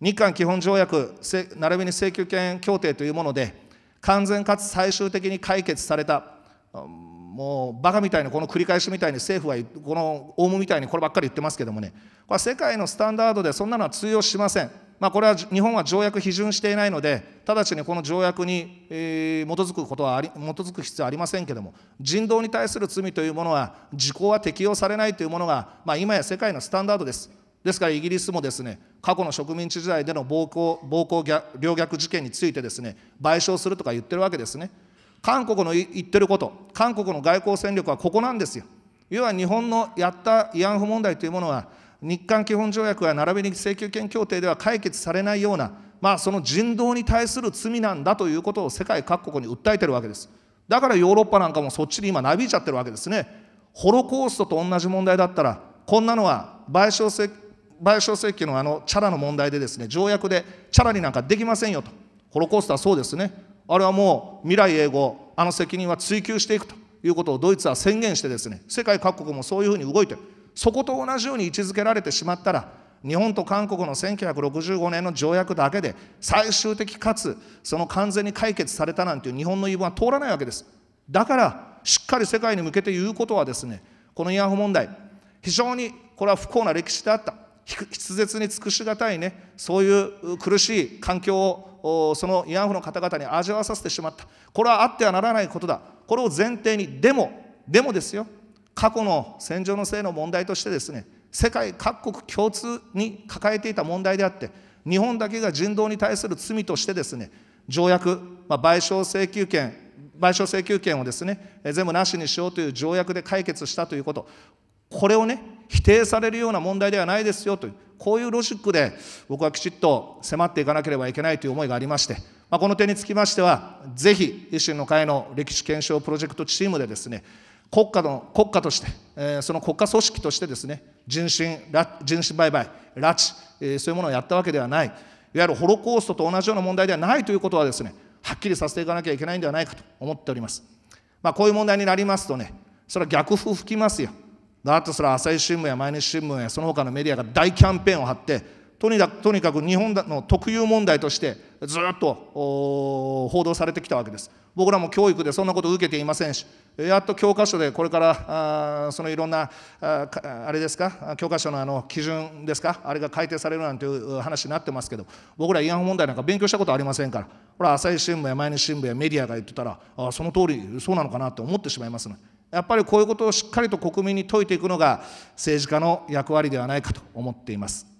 日韓基本条約、並びに請求権協定というもので、完全かつ最終的に解決された、もうバカみたいな、この繰り返しみたいに政府は、このオウムみたいにこればっかり言ってますけどもね、これは世界のスタンダードでそんなのは通用しません。まあ、これは日本は条約批准していないので、直ちにこの条約に、基づくことはあり、基づく必要はありませんけれども、人道に対する罪というものは、時効は適用されないというものが、まあ、今や世界のスタンダードです。ですからイギリスもですね過去の植民地時代での暴行暴行両虐事件についてですね賠償するとか言ってるわけですね韓国の言ってること韓国の外交戦力はここなんですよ要は日本のやった慰安婦問題というものは日韓基本条約や並びに請求権協定では解決されないような、まあ、その人道に対する罪なんだということを世界各国に訴えてるわけですだからヨーロッパなんかもそっちに今なびいちゃってるわけですねホロコーストと同じ問題だったらこんなのは賠償請賠償請求のあのチャラの問題でですね条約でチャラになんかできませんよとホロコーストはそうですねあれはもう未来永劫あの責任は追及していくということをドイツは宣言してですね世界各国もそういうふうに動いてそこと同じように位置づけられてしまったら日本と韓国の1965年の条約だけで最終的かつその完全に解決されたなんていう日本の言い分は通らないわけですだからしっかり世界に向けて言うことはですねこの慰安婦問題非常にこれは不幸な歴史であった筆舌に尽くしがたいねそういう苦しい環境をその慰安婦の方々に味わわさせてしまったこれはあってはならないことだこれを前提にでもでもですよ過去の戦場のせいの問題としてですね世界各国共通に抱えていた問題であって日本だけが人道に対する罪としてですね条約、まあ、賠償請求権賠償請求権をですね全部なしにしようという条約で解決したということこれをね否定されるような問題ではないですよというこういうロジックで僕はきちっと迫っていかなければいけないという思いがありまして、まあ、この点につきましてはぜひ維新の会の歴史検証プロジェクトチームでですね国家の国家として、えー、その国家組織としてですね人身人身売買拉致、えー、そういうものをやったわけではないいわゆるホロコーストと同じような問題ではないということはですねはっきりさせていかなきゃいけないんではないかと思っております。まあ、こういう問題になりますとねそれは逆風吹きますよだとすら朝日新聞や毎日新聞やその他のメディアが大キャンペーンを張ってとにかくとにかく日本の特有問題としてずっと報道されてきたわけです僕らも教育でそんなことを受けていませんしやっと教科書でこれからあそのいろんなああれですか教科書のあの基準ですかあれが改定されるなんていう話になってますけど僕ら慰安婦問題なんか勉強したことありませんからこれは朝日新聞や毎日新聞やメディアが言ってたらあその通りそうなのかなって思ってしまいますね。やっぱりこういうことをしっかりと国民に説いていくのが政治家の役割ではないかと思っています。